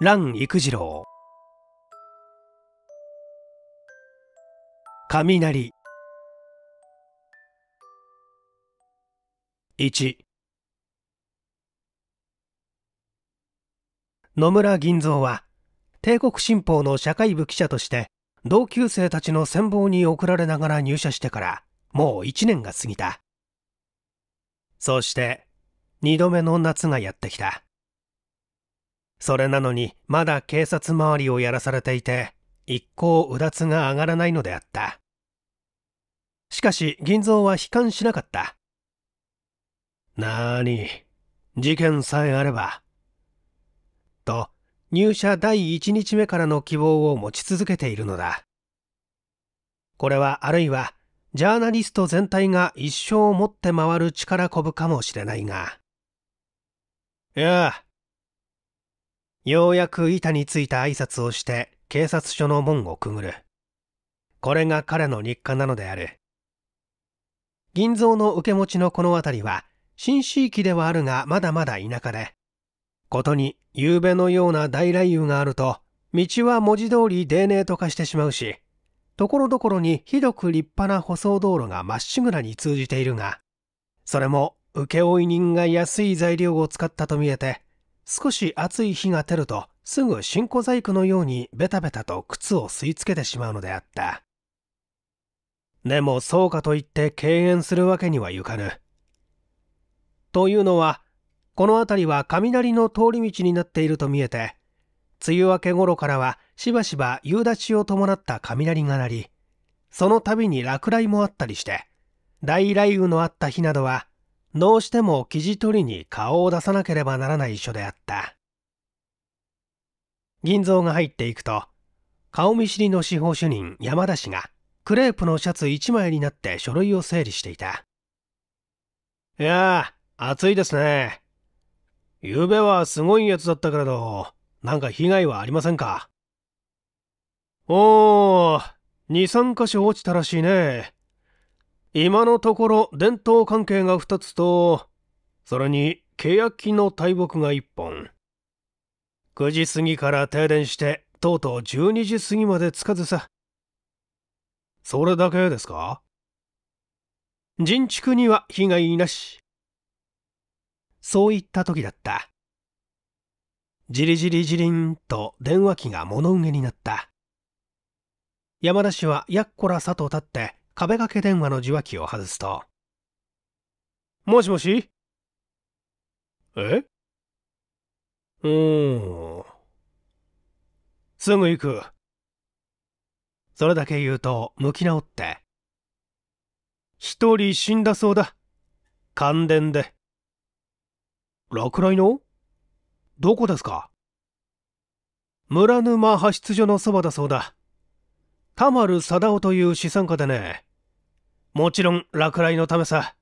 蘭育次郎雷1野村銀蔵は帝国新報の社会部記者として同級生たちの先望に送られながら入社してからもう1年が過ぎたそして2度目の夏がやってきたそれなのにまだ警察周りをやらされていて一向うだつが上がらないのであったしかし銀蔵は悲観しなかったなーに事件さえあればと入社第一日目からの希望を持ち続けているのだこれはあるいはジャーナリスト全体が一生を持って回る力こぶかもしれないがいやあようやく板についた挨拶をして警察署の門をくぐる。これが彼の日課なのである。銀蔵の受け持ちのこの辺りは、新地域ではあるがまだまだ田舎で、ことに夕べのような大雷雨があると、道は文字通り泥泥と化してしまうし、ところどころにひどく立派な舗装道路がまっしぐらに通じているが、それも請負人が安い材料を使ったと見えて、少し暑い日が照るとすぐ新小細工のようにベタベタと靴を吸い付けてしまうのであったでもそうかといって敬遠するわけにはいかぬというのはこの辺りは雷の通り道になっていると見えて梅雨明け頃からはしばしば夕立を伴った雷が鳴りその度に落雷もあったりして大雷雨のあった日などはどうしても生地取りに顔を出さなければならない書であった銀蔵が入っていくと顔見知りの司法主任山田氏がクレープのシャツ1枚になって書類を整理していたいやあ暑いですね昨べはすごいやつだったけれどなんか被害はありませんかおお23箇所落ちたらしいね今のところ伝統関係が2つとそれに契約金の大木が1本9時過ぎから停電してとうとう12時過ぎまでつかずさそれだけですか人畜には被害なしそういった時だったじりじりじりんと電話機が物憂げになった山田氏はやっこらさと立って壁掛け電話の受話器を外すと、もしもしえうーん。すぐ行く。それだけ言うと、向き直って。一人死んだそうだ。感電で。落雷のどこですか村沼派出所のそばだそうだ。田丸貞夫という資産家でね、もちろん落雷のためさ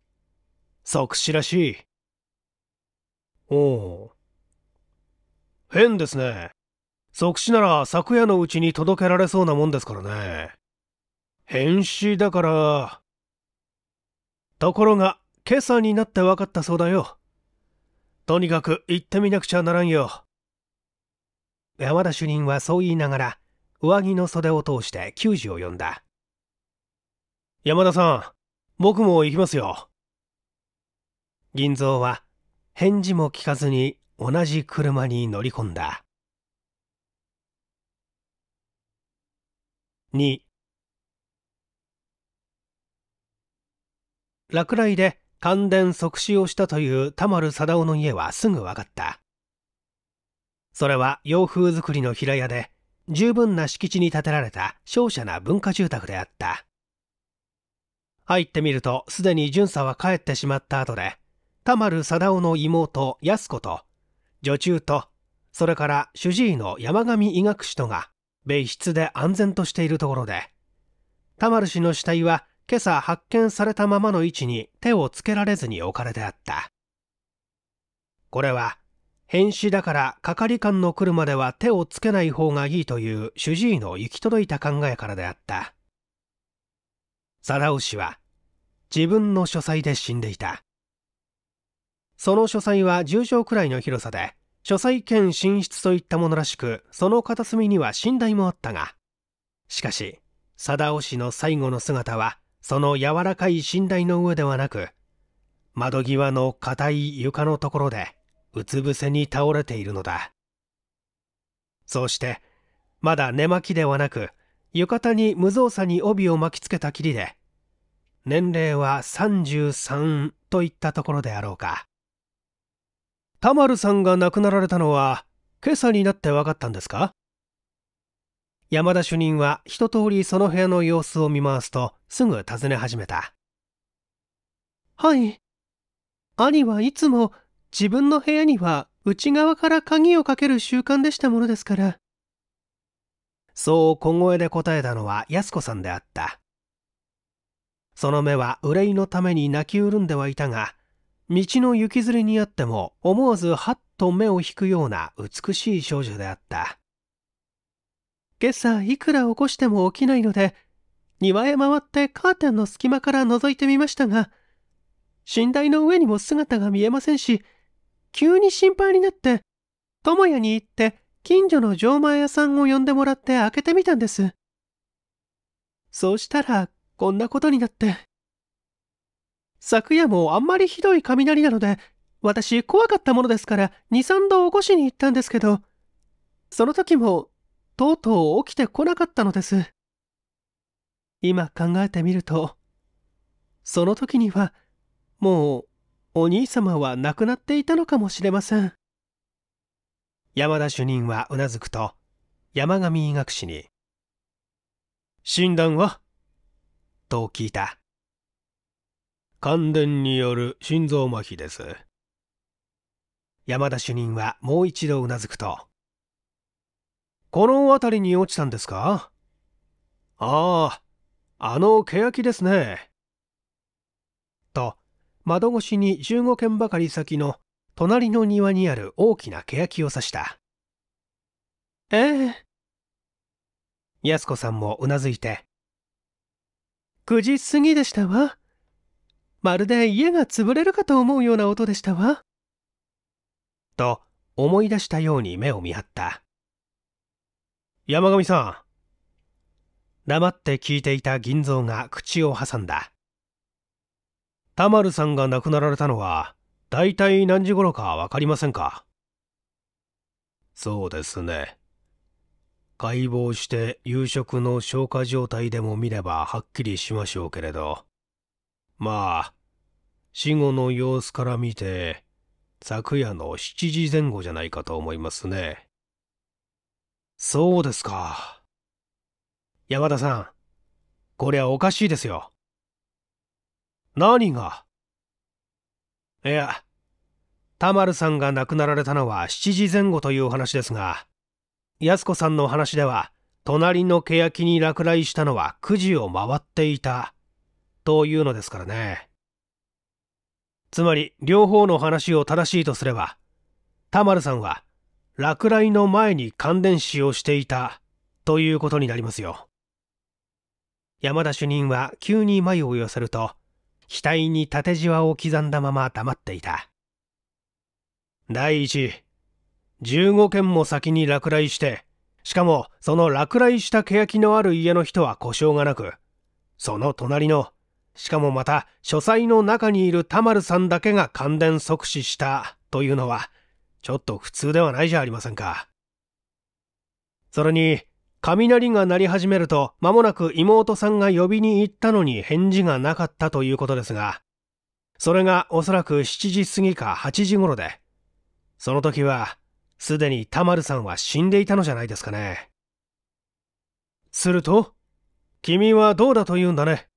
即死らしいおお変ですね即死なら昨夜のうちに届けられそうなもんですからね変死だからところが今朝になって分かったそうだよとにかく行ってみなくちゃならんよ山田主任はそう言いながら上着の袖を通して球児を呼んだ山田さん、僕も行きますよ。銀蔵は返事も聞かずに同じ車に乗り込んだ。2落雷で感電即死をしたという田丸貞夫の家はすぐ分かった。それは洋風造りの平屋で十分な敷地に建てられた商社な文化住宅であった。入ってみると、すでに巡査は帰ってしまった後で、田丸貞夫の妹、安子と、女中と、それから主治医の山上医学士とが、別室で安全としているところで、田丸氏の死体は今朝発見されたままの位置に手をつけられずに置かれてあった。これは、変死だから係官の来るまでは手をつけない方がいいという主治医の行き届いた考えからであった。サダ氏は自分の書斎で死んでいたその書斎は10畳くらいの広さで書斎兼寝室といったものらしくその片隅には寝台もあったがしかし貞雄氏の最後の姿はその柔らかい寝台の上ではなく窓際の硬い床のところでうつ伏せに倒れているのだそうしてまだ寝巻きではなく浴衣に無造作に帯を巻きつけたきりで年齢は33といったところであろうか田丸さんが亡くなられたのは今朝になって分かったんですか山田主任は一通りその部屋の様子を見回すとすぐ尋ね始めたはい兄はいつも自分の部屋には内側から鍵をかける習慣でしたものですからそう小声で答えたのは安子さんであったその目は憂いのために泣き潤んではいたが道の行きずりにあっても思わずはっと目を引くような美しい少女であった今朝いくら起こしても起きないので庭へ回ってカーテンの隙間から覗いてみましたが寝台の上にも姿が見えませんし急に心配になって智也に行って近所の錠前屋さんを呼んでもらって開けてみたんですそうしたらこんなことになって。昨夜もあんまりひどい雷なので、私怖かったものですから2、3度起こしに行ったんですけど、その時もとうとう起きてこなかったのです。今考えてみると、その時にはもうお兄様は亡くなっていたのかもしれません。山田主任はうなずくと、山上医学士に、診断はと聞いた。感電による心臓麻痺です。山田主任はもう一度うなずくと。この辺りに落ちたんですかああ、あの欅ですね。と、窓越しに15軒ばかり先の隣の庭にある大きな欅を指した。ええ安子さんもうなずいて9時過ぎでしたわまるで家が潰れるかと思うような音でしたわと思い出したように目を見張った山上さん黙って聞いていた銀蔵が口を挟んだ田丸さんが亡くなられたのは大体何時頃か分かりませんかそうですね解剖して夕食の消化状態でも見ればはっきりしましょうけれど、まあ、死後の様子から見て、昨夜の7時前後じゃないかと思いますね。そうですか。山田さん、こりゃおかしいですよ。何がいや、田丸さんが亡くなられたのは7時前後というお話ですが、安子さんの話では、隣の欅に落雷したのは9時を回っていた、というのですからね。つまり、両方の話を正しいとすれば、田丸さんは、落雷の前に感電死をしていた、ということになりますよ。山田主任は急に眉を寄せると、額に縦じわを刻んだまま黙っていた。第一、15軒も先に落雷して、しかもその落雷した欅のある家の人は故障がなく、その隣の、しかもまた書斎の中にいる田丸さんだけが感電即死したというのは、ちょっと普通ではないじゃありませんか。それに、雷が鳴り始めると、間もなく妹さんが呼びに行ったのに返事がなかったということですが、それがおそらく7時過ぎか8時頃で、その時はすでに田丸さんは死んでいたのじゃないですかね。すると、君はどうだと言うんだね。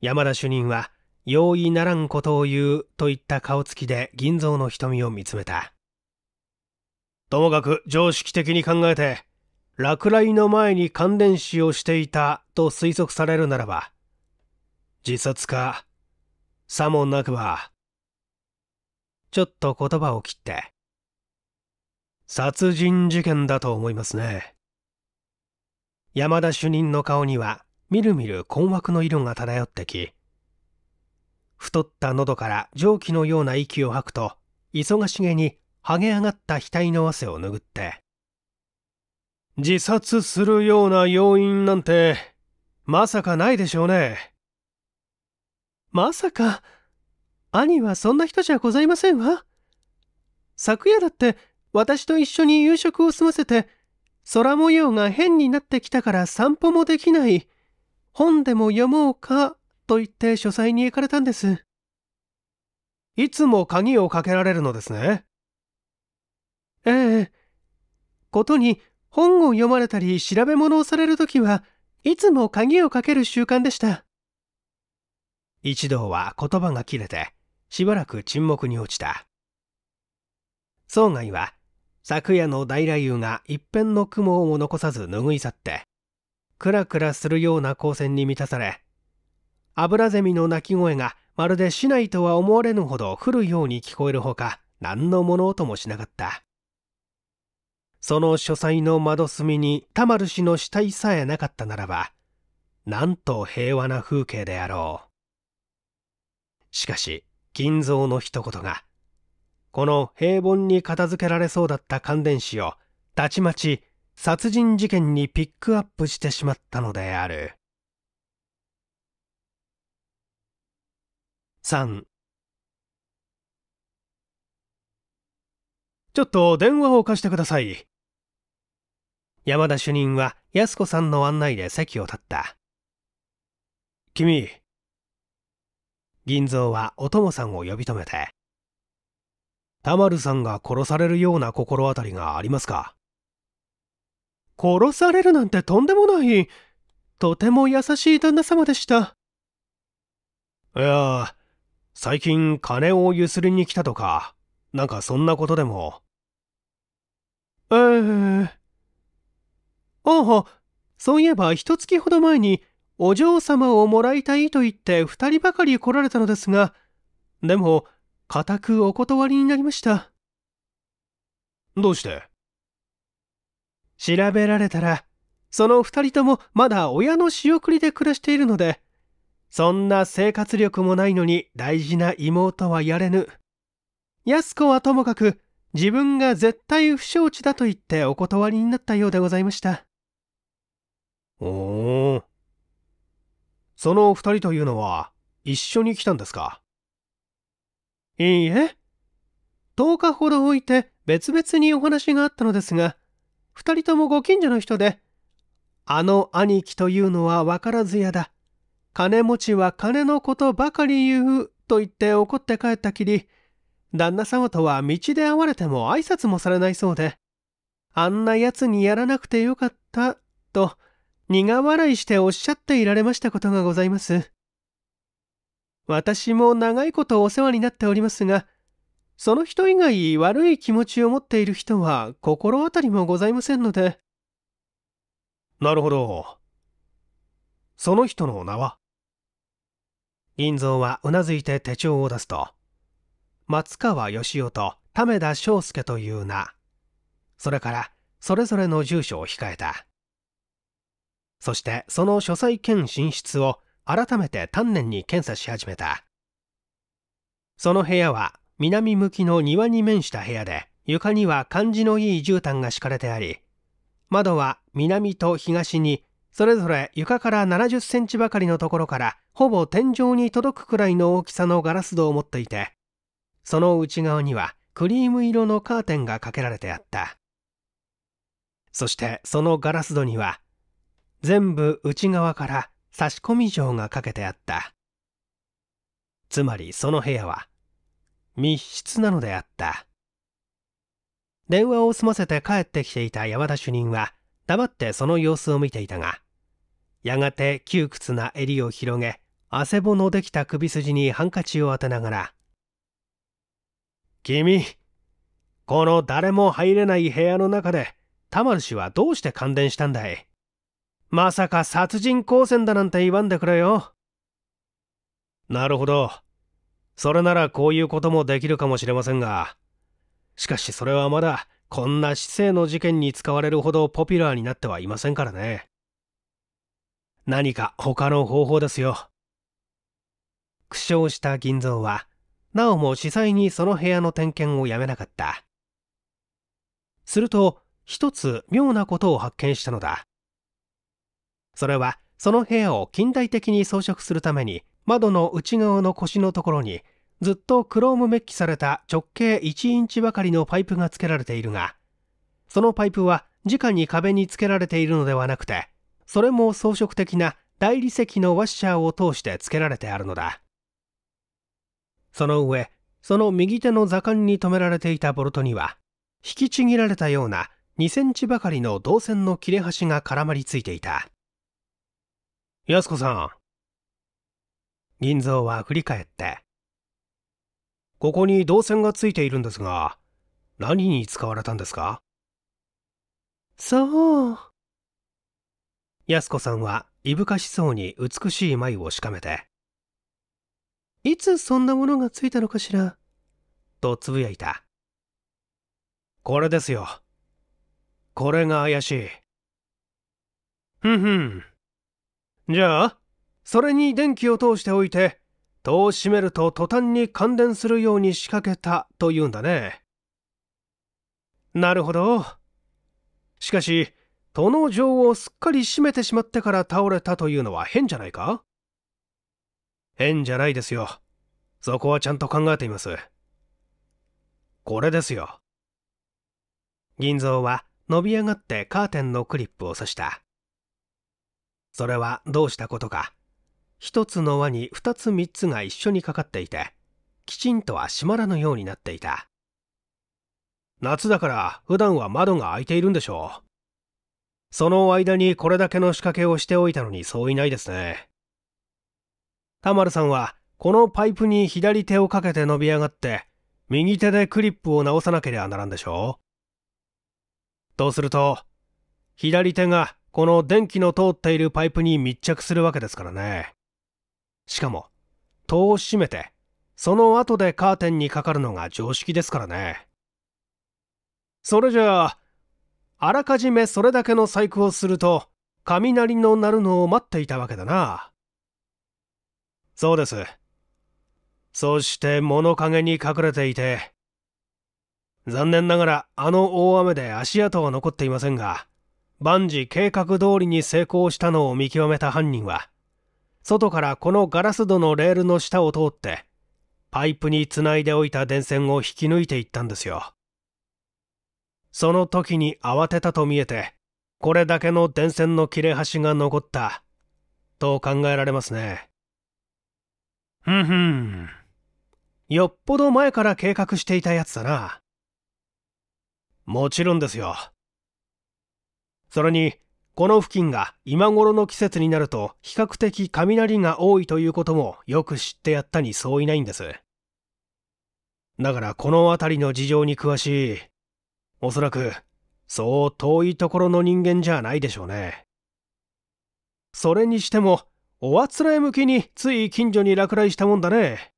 山田主任は、容易ならんことを言うといった顔つきで銀蔵の瞳を見つめた。ともかく常識的に考えて、落雷の前に感電死をしていたと推測されるならば、自殺か、さもなくば、ちょっと言葉を切って、殺人事件だと思いますね。山田主任の顔には、みるみる困惑の色が漂ってき、太った喉から蒸気のような息を吐くと、忙しげに剥げ上がった額の汗を拭って、自殺するような要因なんて、まさかないでしょうね。まさか、兄はそんな人じゃございませんわ。昨夜だって私と一緒に夕食を済ませて、空模様が変になってきたから散歩もできない。本でも読もうか、と言って書斎に行かれたんです。いつも鍵をかけられるのですね。ええ。ことに、本を読まれたり調べ物をされるときはいつも鍵をかける習慣でした。一同は言葉が切れて、しばらく沈黙に落ちた。宗外は昨夜の大雷雨が一片の雲をも残さず拭い去って、クラクラするような光線に満たされ、アブラゼミの鳴き声がまるで市内とは思われぬほど降るように聞こえるほか、何の物音もしなかった。その書斎の窓隅に田丸氏の死体さえなかったならば、なんと平和な風景であろう。しかし、金蔵の一言が、この平凡に片付けられそうだった感電死をたちまち殺人事件にピックアップしてしまったのである3ちょっと電話を貸してください山田主任は安子さんの案内で席を立った君銀蔵はお友さんを呼び止めて田丸さんが殺されるような心当たりがありますか殺されるなんてとんでもない。とても優しい旦那様でした。いや、最近金をゆすりに来たとか、なんかそんなことでも。ええー。ああ、そういえば一月ほど前にお嬢様をもらいたいと言って二人ばかり来られたのですが、でも、固くお断りになりました。どうして調べられたら、その2人ともまだ親の仕送りで暮らしているので、そんな生活力もないのに大事な妹はやれぬ。安子はともかく、自分が絶対不承知だと言ってお断りになったようでございました。おお。その2人というのは、一緒に来たんですかいいえ。10日ほど置いて別々にお話があったのですが、2人ともご近所の人で、あの兄貴というのは分からずやだ。金持ちは金のことばかり言うと言って怒って帰ったきり、旦那様とは道で会われても挨拶もされないそうで、あんな奴にやらなくてよかった、と苦笑いしておっしゃっていられましたことがございます。私も長いことお世話になっておりますが、その人以外悪い気持ちを持っている人は心当たりもございませんので。なるほど。その人の名は銀蔵はうなずいて手帳を出すと、松川義夫と為田翔介という名、それからそれぞれの住所を控えた。そしてその書斎兼寝室を改めて丹念に検査し始めたその部屋は南向きの庭に面した部屋で床には感じのいい絨毯が敷かれてあり窓は南と東にそれぞれ床から70センチばかりのところからほぼ天井に届くくらいの大きさのガラス戸を持っていてその内側にはクリーム色のカーテンがかけられてあったそしてそのガラス戸には全部内側から差し込み錠がかけてあったつまりその部屋は密室なのであった電話を済ませて帰ってきていた山田主任は黙ってその様子を見ていたがやがて窮屈な襟を広げ汗ぼのできた首筋にハンカチを当てながら「君この誰も入れない部屋の中で田丸氏はどうして感電したんだいまさか殺人光線だなんて言わんでくれよ。なるほど。それならこういうこともできるかもしれませんが。しかしそれはまだ、こんな市政の事件に使われるほどポピュラーになってはいませんからね。何か他の方法ですよ。苦笑した銀蔵は、なおも司祭にその部屋の点検をやめなかった。すると、一つ妙なことを発見したのだ。それはその部屋を近代的に装飾するために窓の内側の腰のところにずっとクロームメッキされた直径1インチばかりのパイプが付けられているがそのパイプは直に壁に付けられているのではなくてそれも装飾的な大理石のワッシャーを通して付けられてあるのだその上その右手の座間に留められていたボルトには引きちぎられたような2センチばかりの銅線の切れ端が絡まりついていた安子さん。銀蔵は振り返って。ここに銅線がついているんですが、何に使われたんですかそう。安子さんはいぶかしそうに美しい眉をしかめて。いつそんなものがついたのかしらとつぶやいた。これですよ。これが怪しい。ふんふん。じゃあそれに電気を通しておいて戸を閉めると途端に感電するように仕掛けたというんだねなるほどしかし戸の錠をすっかり閉めてしまってから倒れたというのは変じゃないか変じゃないですよそこはちゃんと考えていますこれですよ銀蔵は伸び上がってカーテンのクリップを刺したそれはどうしたことか一つの輪に二つ三つが一緒にかかっていてきちんとは閉まらぬようになっていた夏だから普段は窓が開いているんでしょうその間にこれだけの仕掛けをしておいたのにそういないですね田丸さんはこのパイプに左手をかけて伸び上がって右手でクリップを直さなければならんでしょううすると左手がこの電気の通っているパイプに密着するわけですからね。しかも、戸を閉めて、その後でカーテンにかかるのが常識ですからね。それじゃあ、あらかじめそれだけの細工をすると、雷の鳴るのを待っていたわけだな。そうです。そして物陰に隠れていて、残念ながらあの大雨で足跡は残っていませんが、万事計画通りに成功したのを見極めた犯人は、外からこのガラス戸のレールの下を通って、パイプにつないでおいた電線を引き抜いていったんですよ。その時に慌てたと見えて、これだけの電線の切れ端が残った、と考えられますね。ふんふん。よっぽど前から計画していたやつだな。もちろんですよ。それにこの付近が今頃の季節になると比較的雷が多いということもよく知ってやったに相違ないんですだからこの辺りの事情に詳しいおそらくそう遠いところの人間じゃないでしょうねそれにしてもおあつらえ向きについ近所に落雷したもんだね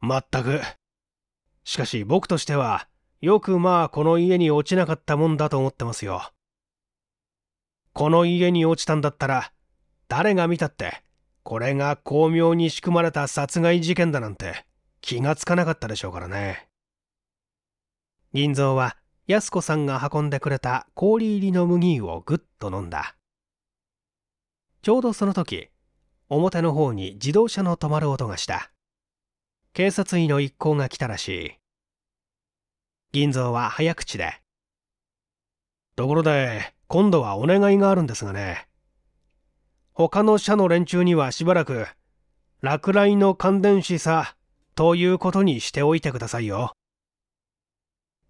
まったくしかし僕としてはよくまあこの家に落ちなかったもんだと思ってますよ。この家に落ちたんだったら、誰が見たって、これが巧妙に仕組まれた殺害事件だなんて気がつかなかったでしょうからね。銀蔵は安子さんが運んでくれた氷入りの麦をぐっと飲んだ。ちょうどその時、表の方に自動車の止まる音がした。警察医の一行が来たらしい。銀蔵は早口で。ところで、今度はお願いがあるんですがね。他の社の連中にはしばらく、落雷の感電死さ、ということにしておいてくださいよ。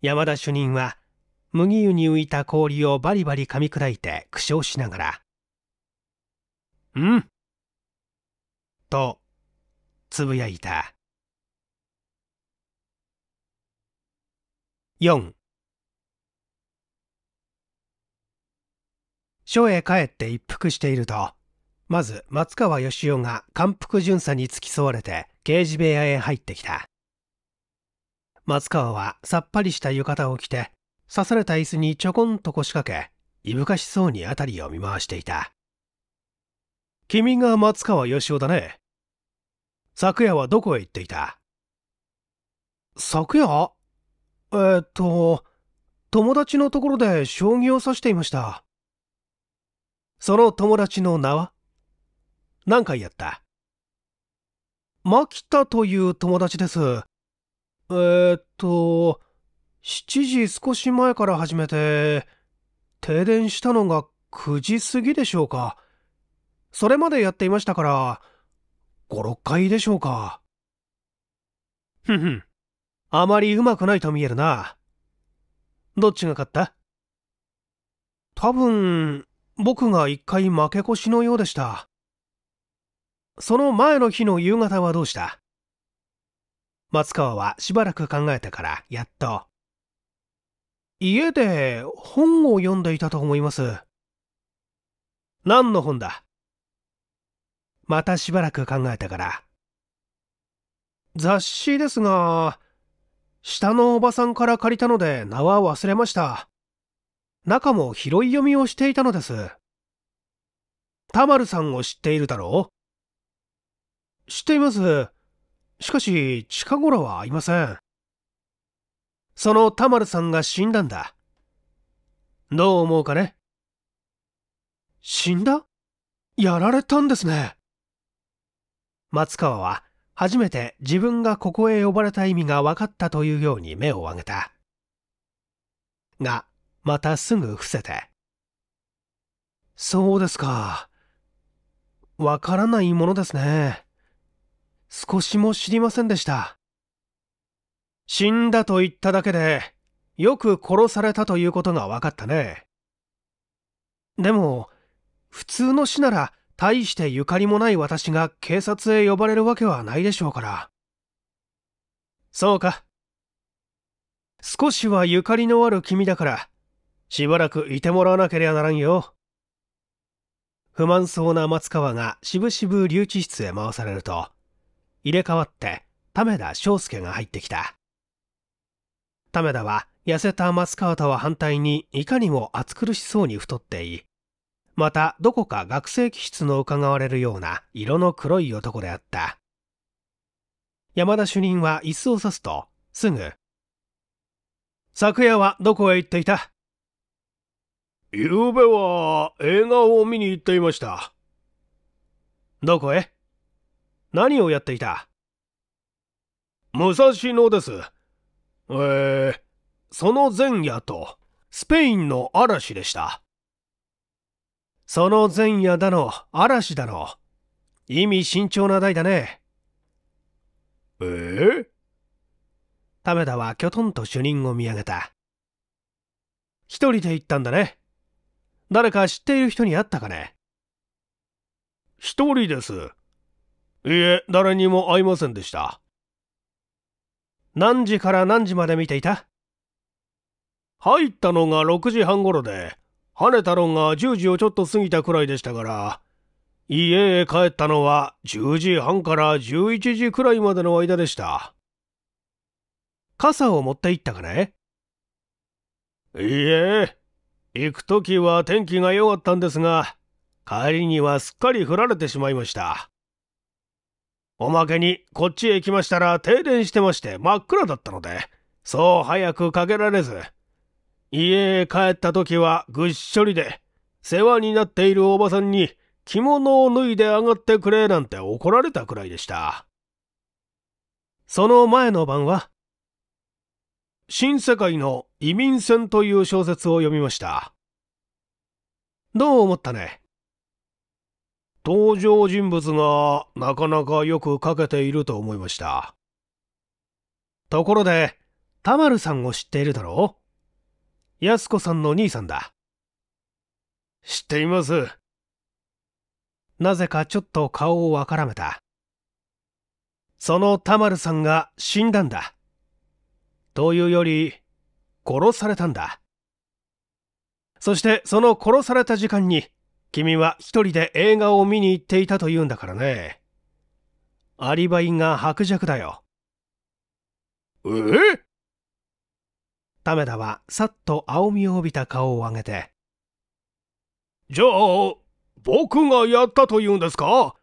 山田主任は、麦湯に浮いた氷をバリバリ噛み砕いて苦笑しながら、うん。と、つぶやいた。4署へ帰って一服しているとまず松川義雄が感服巡査に付き添われて刑事部屋へ入ってきた松川はさっぱりした浴衣を着て刺された椅子にちょこんと腰掛けいぶかしそうに辺りを見回していた君が松川義雄だね昨夜はどこへ行っていた昨夜えー、っと、友達のところで将棋を指していました。その友達の名は何回やった牧田という友達です。えー、っと、7時少し前から始めて、停電したのが9時過ぎでしょうか。それまでやっていましたから、5、6回でしょうか。ふふん。あまり上手くないと見えるな。どっちが勝った多分、僕が一回負け越しのようでした。その前の日の夕方はどうした松川はしばらく考えてからやっと。家で本を読んでいたと思います。何の本だまたしばらく考えたから。雑誌ですが、下のおばさんから借りたので名は忘れました。中も拾い読みをしていたのです。田丸さんを知っているだろう知っています。しかし、近頃は会いません。その田丸さんが死んだんだ。どう思うかね死んだやられたんですね。松川は初めて自分がここへ呼ばれた意味が分かったというように目を上げた。が、またすぐ伏せて。そうですか。わからないものですね。少しも知りませんでした。死んだと言っただけで、よく殺されたということが分かったね。でも、普通の死なら大してゆかりもない私が警察へ呼ばれるわけはないでしょうから。そうか。少しはゆかりのある君だから、しばらくいてもらわなけりゃならんよ。不満そうな松川がしぶしぶ留置室へ回されると、入れ替わって為田章介が入ってきた。為田は痩せた松川とは反対にいかにも暑苦しそうに太っていい。またどこか学生気質の伺われるような色の黒い男であった山田主任は椅子を指すとすぐ「昨夜はどこへ行っていた?」「ゆうべは映画を見に行っていました」「どこへ何をやっていた?」「武蔵野です」えー、その前夜とスペインの嵐でした。その前夜だの、嵐だの。意味慎重な題だね。ええー、タメダはきょとんと主任を見上げた。一人で行ったんだね。誰か知っている人に会ったかね一人です。いいえ、誰にも会いませんでした。何時から何時まで見ていた入ったのが6時半頃で、跳ねたのが10時をちょっと過ぎたくらいでしたから、家へ帰ったのは10時半から11時くらいまでの間でした。傘を持って行ったかねいいえ、行くときは天気が良かったんですが、帰りにはすっかり降られてしまいました。おまけに、こっちへ来ましたら停電してまして真っ暗だったので、そう早くかけられず、家へ帰った時はぐっしょりで、世話になっているおばさんに着物を脱いで上がってくれなんて怒られたくらいでした。その前の晩は、新世界の移民船という小説を読みました。どう思ったね登場人物がなかなかよく書けていると思いました。ところで、田丸さんを知っているだろう安子さんの兄さんだ。知っています。なぜかちょっと顔をわからめた。その田丸さんが死んだんだ。というより、殺されたんだ。そしてその殺された時間に、君は一人で映画を見に行っていたというんだからね。アリバイが薄弱だよ。え亀田はさっと青みを帯びた顔を上げてじゃあ僕がやったというんですか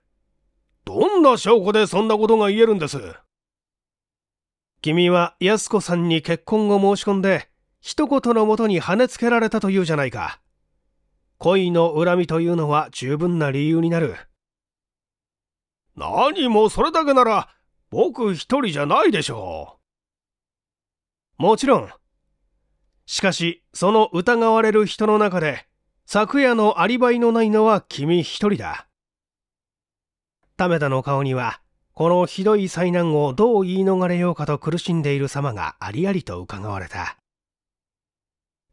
どんな証拠でそんなことが言えるんです君は安子さんに結婚を申し込んで一言のもとに跳ねつけられたというじゃないか恋の恨みというのは十分な理由になる何もそれだけなら僕一人じゃないでしょうもちろんしかし、その疑われる人の中で、昨夜のアリバイのないのは君一人だ。為田の顔には、このひどい災難をどう言い逃れようかと苦しんでいる様がありありと伺われた。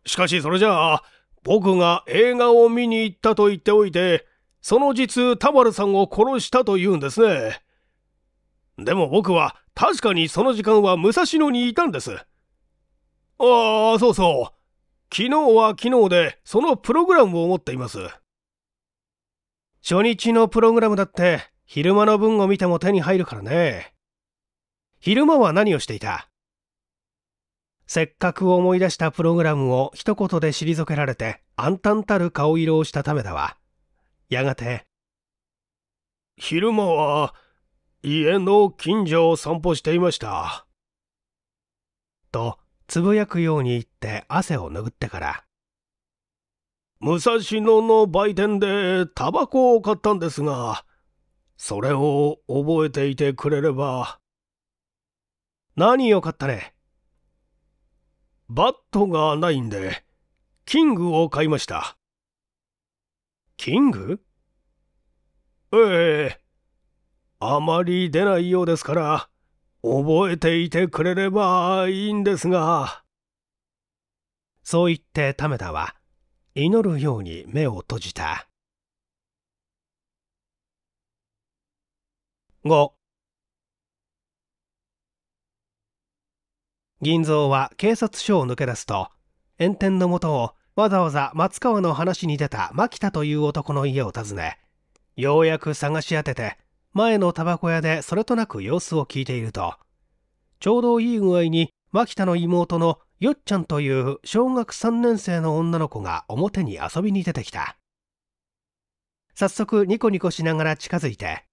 しかしそれじゃあ、僕が映画を見に行ったと言っておいて、その実、田丸さんを殺したと言うんですね。でも僕は確かにその時間は武蔵野にいたんです。ああ、そうそう。昨日は昨日で、そのプログラムを持っています。初日のプログラムだって、昼間の分を見ても手に入るからね。昼間は何をしていたせっかく思い出したプログラムを一言で退けられて、暗淡たる顔色をしたためだわ。やがて、昼間は、家の近所を散歩していました。と、つぶやくように言って汗を拭ってから、武蔵野の売店でタバコを買ったんですが、それを覚えていてくれれば。何を買ったねバットがないんで、キングを買いました。キングええあまり出ないようですから、覚えていてくれればいいんですが。そう言って為田は祈るように目を閉じた。5銀蔵は警察署を抜け出すと炎天のもとをわざわざ松川の話に出た牧田という男の家を訪ねようやく探し当てて前のタバコ屋でそれとなく様子を聞いているとちょうどいい具合に牧田の妹のよっちゃんという小学3年生の女の子が表に遊びに出てきた早速ニコニコしながら近づいて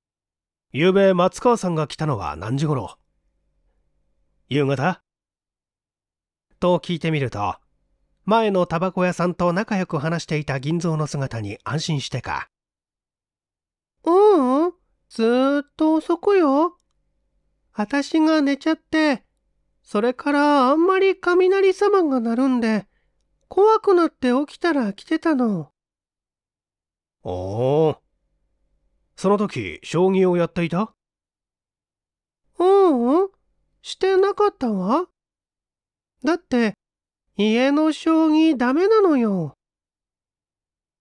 「ゆうべ松川さんが来たのは何時頃夕方?」と聞いてみると前のタバコ屋さんと仲良く話していた銀蔵の姿に安心してかううん、ずっと遅くよ。私が寝ちゃって、それからあんまり雷様が鳴るんで、怖くなって起きたら来てたの。おお。その時、将棋をやっていたううん、してなかったわ。だって、家の将棋ダメなのよ。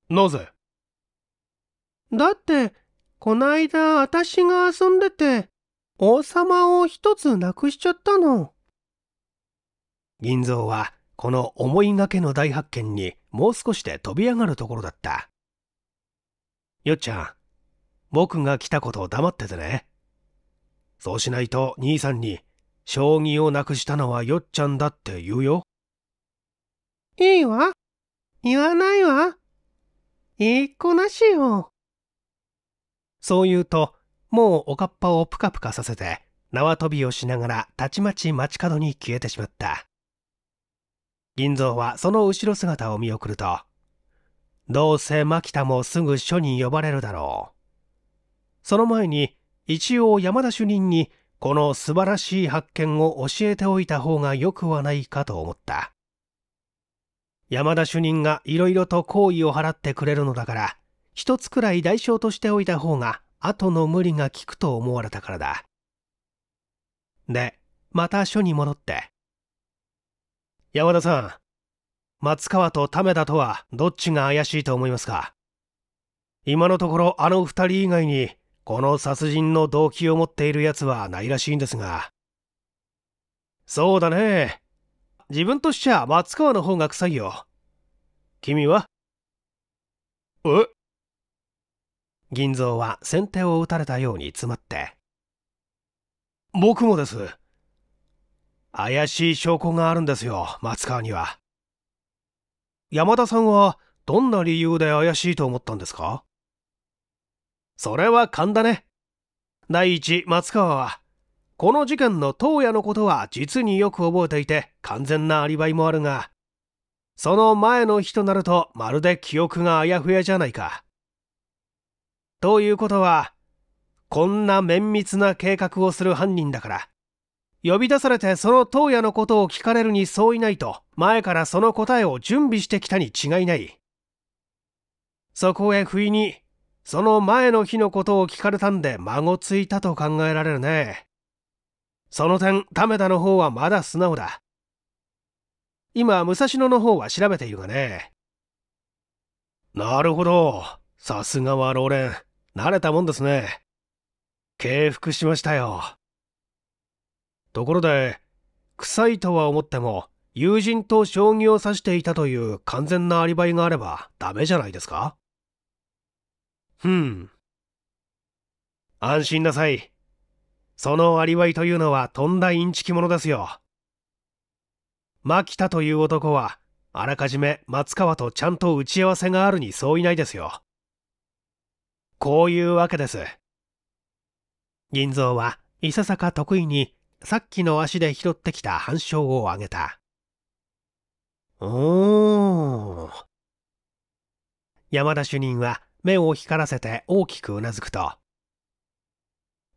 なぜだって、こないだ私が遊んでて、王様を一つなくしちゃったの。銀蔵は、この思いがけの大発見にもう少しで飛び上がるところだった。よっちゃん、僕が来たことを黙っててね。そうしないと兄さんに、将棋をなくしたのはよっちゃんだって言うよ。いいわ。言わないわ。いい子なしよ。そう言うと、もうおかっぱをぷかぷかさせて、縄跳びをしながらたちまち街角に消えてしまった。銀蔵はその後ろ姿を見送ると、どうせ牧田もすぐ署に呼ばれるだろう。その前に、一応山田主任にこの素晴らしい発見を教えておいた方がよくはないかと思った。山田主任がいろいろと好意を払ってくれるのだから、一つくらい代償としておいた方が後の無理が効くと思われたからだ。で、また署に戻って。山田さん、松川と為田とはどっちが怪しいと思いますか今のところあの二人以外にこの殺人の動機を持っている奴はないらしいんですが。そうだね。自分としちゃ松川の方が臭いよ。君はえ銀蔵は先手を打たれたように詰まって僕もです怪しい証拠があるんですよ松川には山田さんはどんな理由で怪しいと思ったんですかそれは勘だね第一松川はこの事件の当夜のことは実によく覚えていて完全なアリバイもあるがその前の日となるとまるで記憶があやふやじゃないかということは、こんな綿密な計画をする犯人だから、呼び出されてその当夜のことを聞かれるに相違ないと、前からその答えを準備してきたに違いない。そこへ不意に、その前の日のことを聞かれたんで孫ついたと考えられるね。その点、為田の方はまだ素直だ。今、武蔵野の方は調べているがね。なるほど。さすがはローレン。慣れたもんですね。敬服しましたよ。ところで、臭いとは思っても、友人と将棋を指していたという完全なアリバイがあればダメじゃないですかうん。安心なさい。そのアリバイというのはとんだインチキ者ですよ。牧田という男は、あらかじめ松川とちゃんと打ち合わせがあるに相違ないですよ。こういうわけです。銀蔵はいささか得意にさっきの足で拾ってきた反証をあげた。おー。山田主任は目を光らせて大きくうなずくと。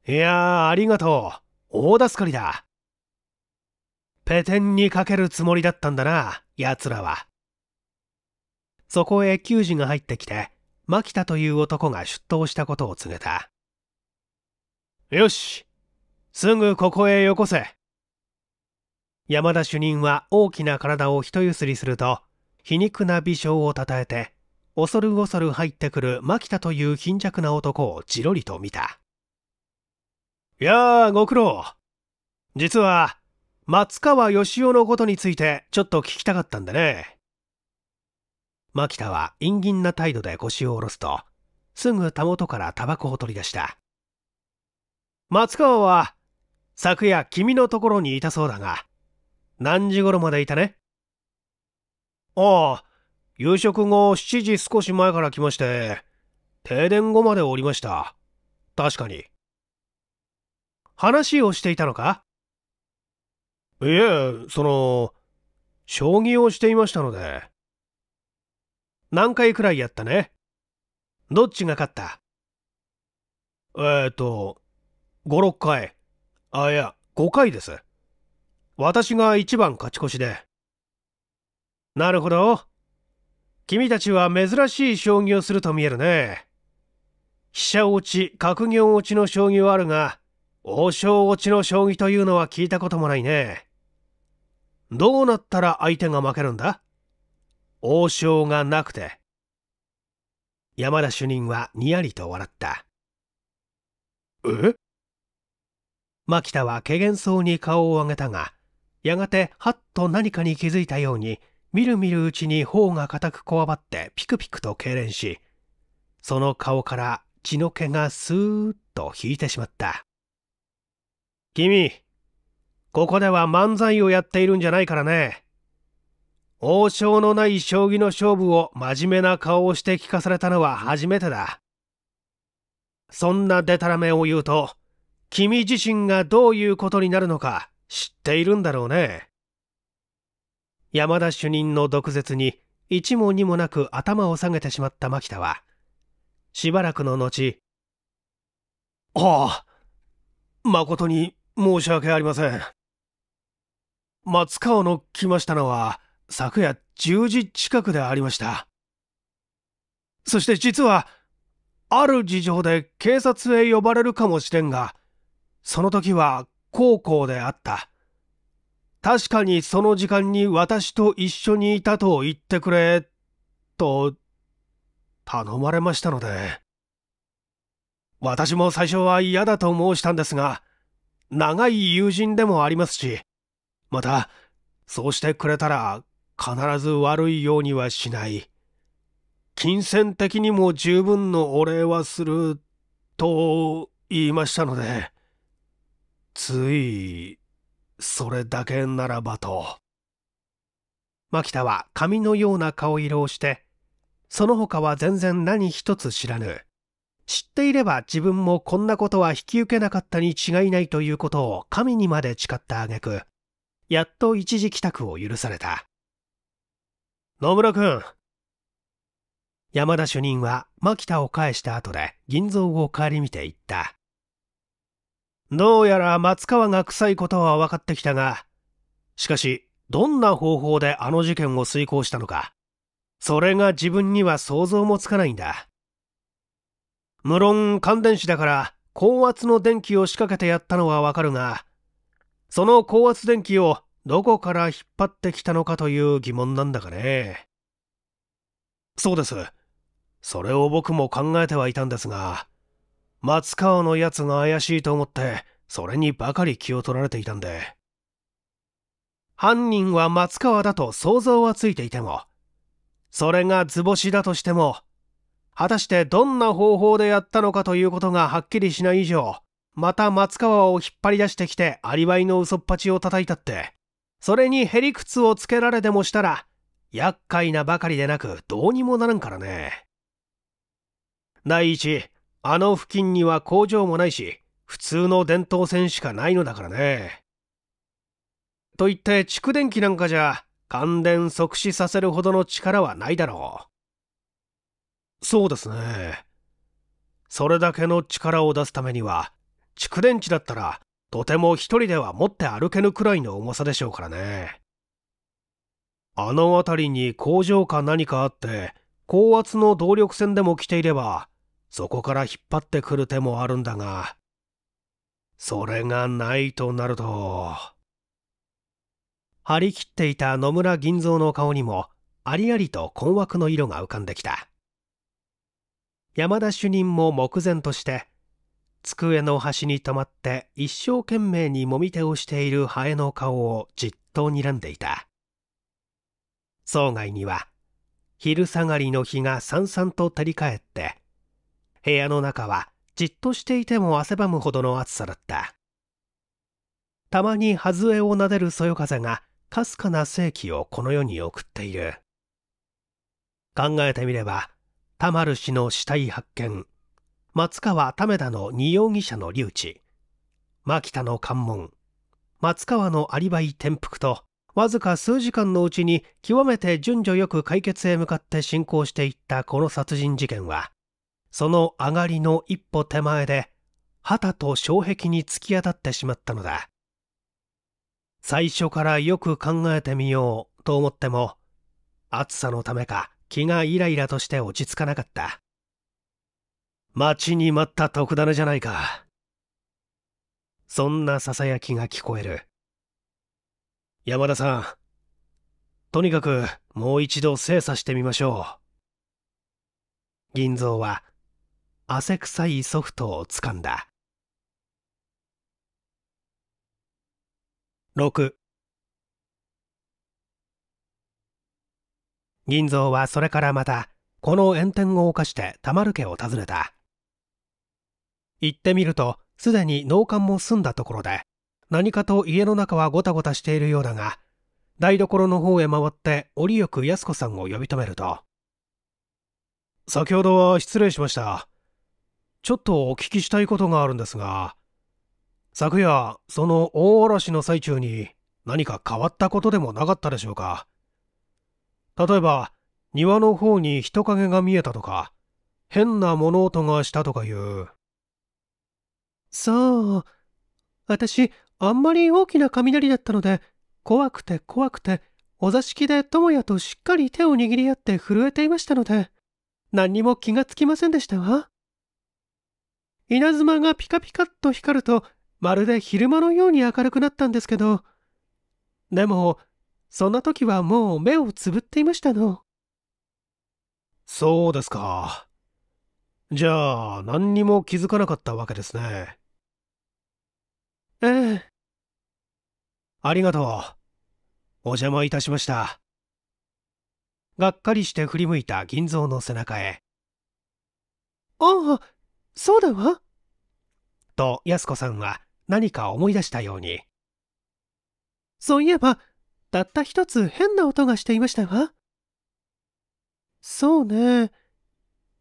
いやありがとう。大助かりだ。ペテンにかけるつもりだったんだな、奴らは。そこへ給仕が入ってきて、牧田という男が出頭したことを告げたよしすぐここへよこせ山田主任は大きな体を一ゆすりすると皮肉な微笑をたたえて恐る恐る入ってくる牧田という貧弱な男をじろりと見たやあご苦労実は松川義雄のことについてちょっと聞きたかったんでね牧田は陰銀な態度で腰を下ろすと、すぐたもとからタバコを取り出した。松川は、昨夜君のところにいたそうだが、何時頃までいたねああ、夕食後7時少し前から来まして、停電後までおりました。確かに。話をしていたのかいえ、その、将棋をしていましたので。何回くらいやったねどっちが勝ったえっ、ー、と、5、6回。あ、いや、5回です。私が1番勝ち越しで。なるほど。君たちは珍しい将棋をすると見えるね。飛車落ち、角行落ちの将棋はあるが、王将落ちの将棋というのは聞いたこともないね。どうなったら相手が負けるんだ王将がなくて。山田主任はにやりと笑った。え牧田はけげんそうに顔を上げたが、やがてはっと何かに気づいたように、みるみるうちに頬が固くこわばってピクピクと痙攣し、その顔から血の毛がスーッと引いてしまった。君、ここでは漫才をやっているんじゃないからね。王将のない将棋の勝負を真面目な顔をして聞かされたのは初めてだ。そんなデタラメを言うと、君自身がどういうことになるのか知っているんだろうね。山田主任の毒舌に一も二もなく頭を下げてしまった牧田は、しばらくの後、ああ、誠に申し訳ありません。松川の来ましたのは、昨夜10時近くでありました。そして実は、ある事情で警察へ呼ばれるかもしれんが、その時は高校であった。確かにその時間に私と一緒にいたと言ってくれ、と、頼まれましたので。私も最初は嫌だと申したんですが、長い友人でもありますし、また、そうしてくれたら必ず悪いようにはしない。金銭的にも十分のお礼はする、と言いましたので、つい、それだけならばと。牧田は紙のような顔色をして、その他は全然何一つ知らぬ。知っていれば自分もこんなことは引き受けなかったに違いないということを神にまで誓った挙句、やっと一時帰宅を許された。野村君。山田主任は牧田を返した後で銀蔵を顧みて言った。どうやら松川が臭いことは分かってきたが、しかし、どんな方法であの事件を遂行したのか、それが自分には想像もつかないんだ。無論乾電子だから高圧の電気を仕掛けてやったのはわかるが、その高圧電気をどこから引っ張ってきたのかという疑問なんだがね。そうです。それを僕も考えてはいたんですが、松川のやつが怪しいと思って、それにばかり気を取られていたんで。犯人は松川だと想像はついていても、それが図星だとしても、果たしてどんな方法でやったのかということがはっきりしない以上、また松川を引っ張り出してきてアリバイの嘘っぱちを叩いたって、それにへりくつをつけられてもしたら、厄介なばかりでなくどうにもならんからね。第一、あの付近には工場もないし、普通の電灯線しかないのだからね。といって蓄電器なんかじゃ感電即死させるほどの力はないだろう。そうですね。それだけの力を出すためには、蓄電池だったらとても一人では持って歩けぬくらいの重さでしょうからね。あの辺りに工場か何かあって、高圧の動力船でも来ていれば、そこから引っ張ってくる手もあるんだが、それがないとなると。張り切っていた野村銀蔵の顔にも、ありありと困惑の色が浮かんできた。山田主任も目前として、机の端に止まって一生懸命にもみ手をしているハエの顔をじっと睨んでいた。窓外には昼下がりの日がさんさんと照り返って部屋の中はじっとしていても汗ばむほどの暑さだったたまに葉杖をなでるそよ風がかすかな世紀をこの世に送っている考えてみれば田丸氏の死体発見松川為田の二容疑者の留置牧田の関門松川のアリバイ転覆とわずか数時間のうちに極めて順序よく解決へ向かって進行していったこの殺人事件はその上がりの一歩手前で旗と障壁に突き当たってしまったのだ最初からよく考えてみようと思っても暑さのためか気がイライラとして落ち着かなかった待ちに待った特ダネじゃないか。そんな囁きが聞こえる。山田さん、とにかくもう一度精査してみましょう。銀蔵は汗臭いソフトをつかんだ。6銀蔵はそれからまたこの炎天を犯して田丸家を訪ねた。行ってみるとすでに納棺も済んだところで何かと家の中はごたごたしているようだが台所の方へ回って折よく安子さんを呼び止めると先ほどは失礼しましたちょっとお聞きしたいことがあるんですが昨夜その大嵐の最中に何か変わったことでもなかったでしょうか例えば庭の方に人影が見えたとか変な物音がしたとかいうそう。私、あんまり大きな雷だったので、怖くて怖くて、お座敷で智也としっかり手を握り合って震えていましたので、何にも気がつきませんでしたわ。稲妻がピカピカっと光ると、まるで昼間のように明るくなったんですけど、でも、そんな時はもう目をつぶっていましたの。そうですか。じゃあ、何にも気づかなかったわけですね。ええ。ありがとう。お邪魔いたしました。がっかりして振り向いた銀蔵の背中へ。ああ、そうだわ。と、安子さんは何か思い出したように。そういえば、たった一つ変な音がしていましたわ。そうね。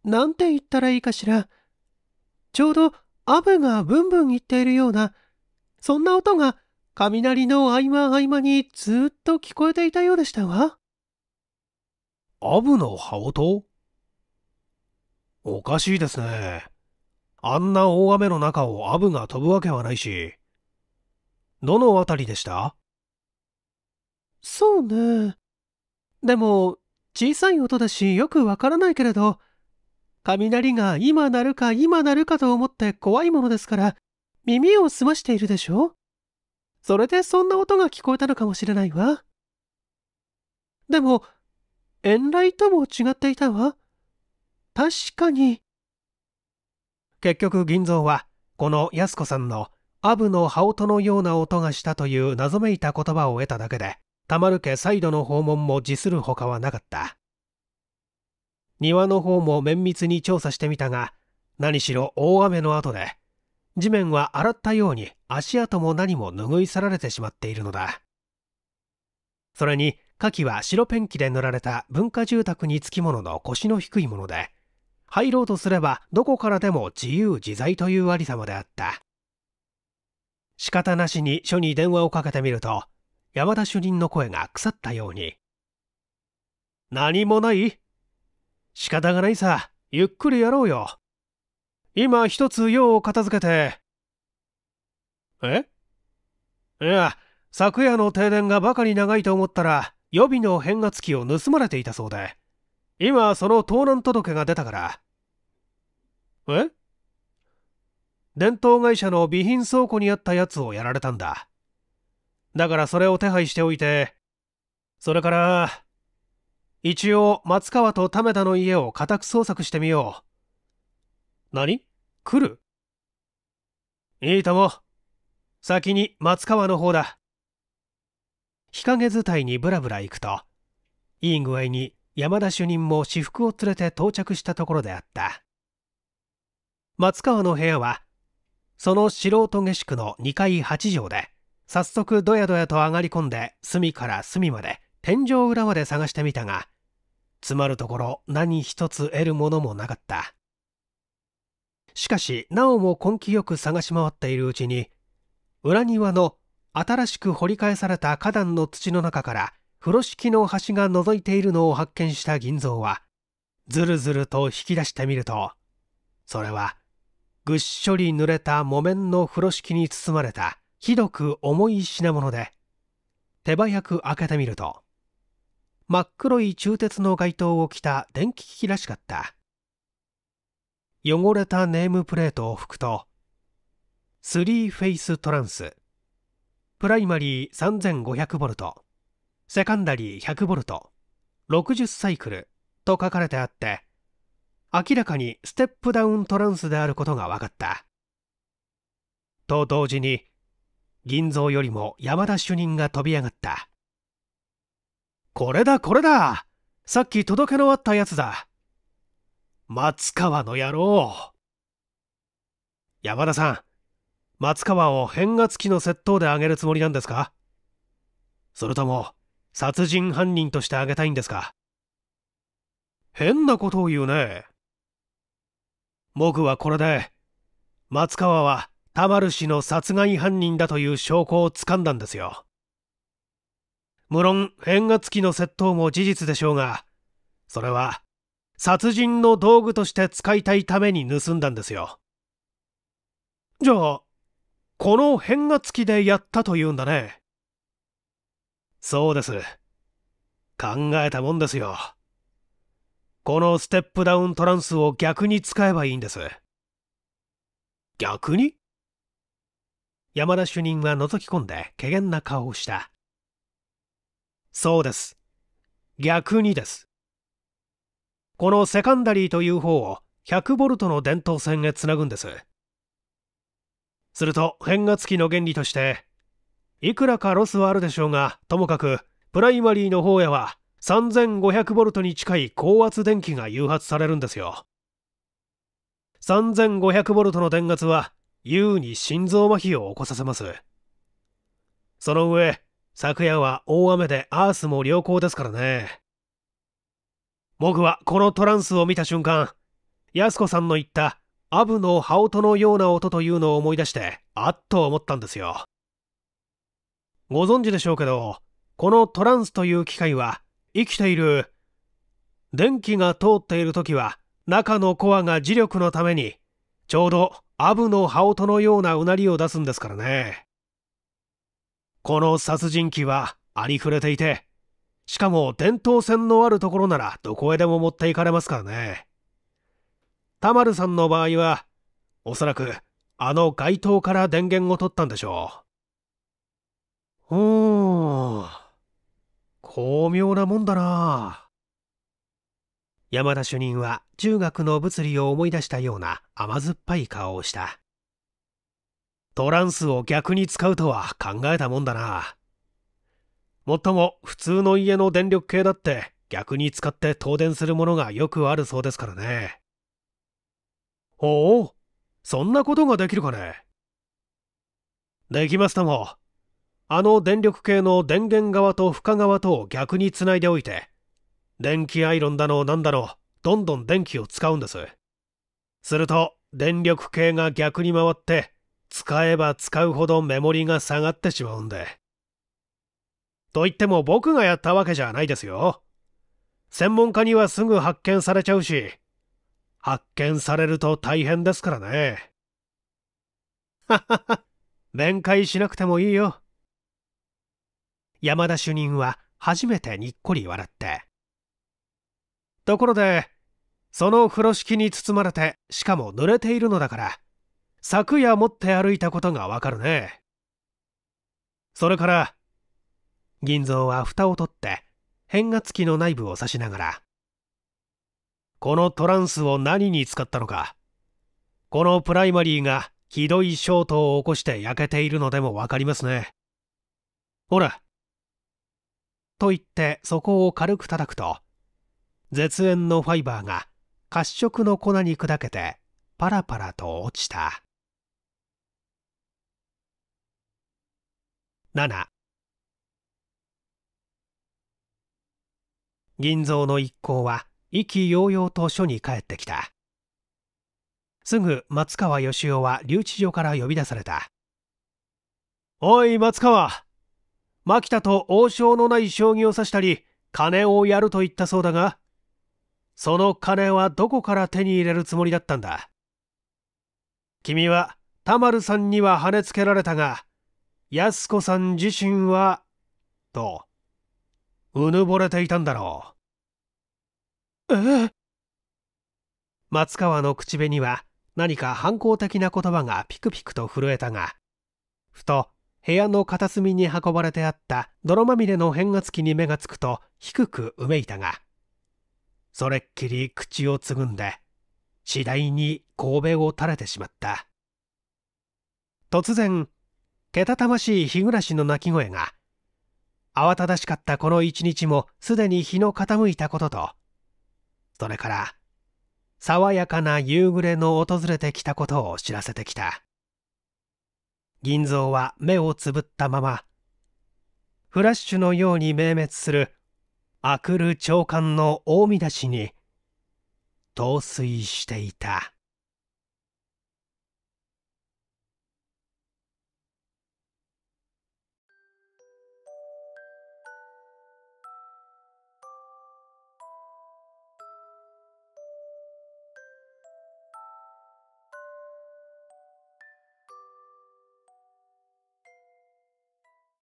なんて言ったらいいかしら。ちょうど、アブがブンブン言っているような、そんな音が雷の合間合間にずっと聞こえていたようでしたわ。アブの羽音おかしいですね。あんな大雨の中をアブが飛ぶわけはないし。どのあたりでしたそうね。でも、小さい音だしよくわからないけれど、雷が今鳴るか今鳴るかと思って怖いものですから、耳を澄ましているでしょそれでそんな音が聞こえたのかもしれないわ。でも、遠雷とも違っていたわ。確かに。結局銀蔵は、この安子さんの、アブの羽音のような音がしたという謎めいた言葉を得ただけで、たまる家再度の訪問も辞するほかはなかった。庭の方も綿密に調査してみたが、何しろ大雨の後で、地面は洗ったように足跡も何も拭い去られてしまっているのだそれに夏季は白ペンキで塗られた文化住宅につきものの腰の低いもので入ろうとすればどこからでも自由自在というありさまであった仕方なしに署に電話をかけてみると山田主任の声が腐ったように「何もない仕方がないさゆっくりやろうよ今一つ用を片付けて。えいや、昨夜の停電がバカに長いと思ったら、予備の変圧器を盗まれていたそうで。今、その盗難届が出たから。え伝統会社の備品倉庫にあったやつをやられたんだ。だからそれを手配しておいて、それから、一応松川と為田の家を家宅捜索してみよう。何来るいいとも。先に松川の方だ。日陰伝いにぶらぶら行くと、いい具合に山田主任も私服を連れて到着したところであった。松川の部屋は、その素人下宿の2階8畳で、早速どやどやと上がり込んで隅から隅まで天井裏まで探してみたが、詰まるところ何一つ得るものもなかった。しかしなおも根気よく探し回っているうちに裏庭の新しく掘り返された花壇の土の中から風呂敷の端が覗いているのを発見した銀蔵はずるずると引き出してみるとそれはぐっしょり濡れた木綿の風呂敷に包まれたひどく重い品物で手早く開けてみると真っ黒い鋳鉄の街灯を着た電気機器らしかった汚れたネームプレートを拭くと、スリーフェイストランス、プライマリー3 5 0 0ボルトセカンダリー1 0 0ボルト60サイクルと書かれてあって、明らかにステップダウントランスであることが分かった。と同時に、銀蔵よりも山田主任が飛び上がった。これだこれださっき届けのあったやつだ松川の野郎山田さん松川を変圧器の窃盗であげるつもりなんですかそれとも殺人犯人としてあげたいんですか変なことを言うね僕はこれで松川は田丸氏の殺害犯人だという証拠をつかんだんですよ無論変圧器の窃盗も事実でしょうがそれは殺人の道具として使いたいために盗んだんですよ。じゃあ、この変圧器でやったというんだね。そうです。考えたもんですよ。このステップダウントランスを逆に使えばいいんです。逆に山田主任は覗き込んで、怪げな顔をした。そうです。逆にです。このセカンダリーという方を100ボルトの電灯線へつなぐんです。すると変圧器の原理としていくらかロスはあるでしょうがともかくプライマリーの方へは3500ボルトに近い高圧電気が誘発されるんですよ3500ボルトの電圧は優に心臓麻痺を起こさせますその上昨夜は大雨でアースも良好ですからね僕はこのトランスを見た瞬間、安子さんの言ったアブの羽音のような音というのを思い出して、あっと思ったんですよ。ご存知でしょうけど、このトランスという機械は、生きている、電気が通っている時は、中のコアが磁力のために、ちょうどアブの羽音のようなうなりを出すんですからね。この殺人鬼はありふれていて、しかも伝統線のあるところならどこへでも持っていかれますからね。田丸さんの場合は、おそらくあの街灯から電源を取ったんでしょう。うん。巧妙なもんだな山田主任は中学の物理を思い出したような甘酸っぱい顔をした。トランスを逆に使うとは考えたもんだな。もっとも普通の家の電力計だって逆に使って東電するものがよくあるそうですからね。ほう、そんなことができるかね。できますとも。あの電力系の電源側と負荷側とを逆につないでおいて、電気アイロンだのなんだの、どんどん電気を使うんです。すると、電力系が逆に回って、使えば使うほどメモリが下がってしまうんで。と言っても僕がやったわけじゃないですよ。専門家にはすぐ発見されちゃうし、発見されると大変ですからね。ははは、弁解しなくてもいいよ。山田主任は初めてにっこり笑って。ところで、その風呂敷に包まれて、しかも濡れているのだから、昨夜持って歩いたことがわかるね。それから、銀蔵は蓋を取って変圧器の内部を指しながらこのトランスを何に使ったのかこのプライマリーがひどいショートを起こして焼けているのでも分かりますねほらと言ってそこを軽く叩くと絶縁のファイバーが褐色の粉に砕けてパラパラと落ちた7銀蔵の一行は意気揚々と署に帰ってきたすぐ松川義雄は留置所から呼び出されたおい松川牧田と王将のない将棋を指したり金をやると言ったそうだがその金はどこから手に入れるつもりだったんだ君は田丸さんには跳ねつけられたが安子さん自身はとうぬぼれていたんだろう。ええ、松川の口紅は何か反抗的な言葉がピクピクと震えたが、ふと部屋の片隅に運ばれてあった泥まみれの変圧器に目がつくと低くうめいたが、それっきり口をつぐんで、次第に神戸を垂れてしまった。突然、けたたましい日暮の鳴き声が慌ただしかったこの一日もすでに日の傾いたことと、それから、爽やかな夕暮れの訪れてきたことを知らせてきた。銀蔵は目をつぶったまま、フラッシュのように明滅する、あくる長官の大見出しに、陶酔していた。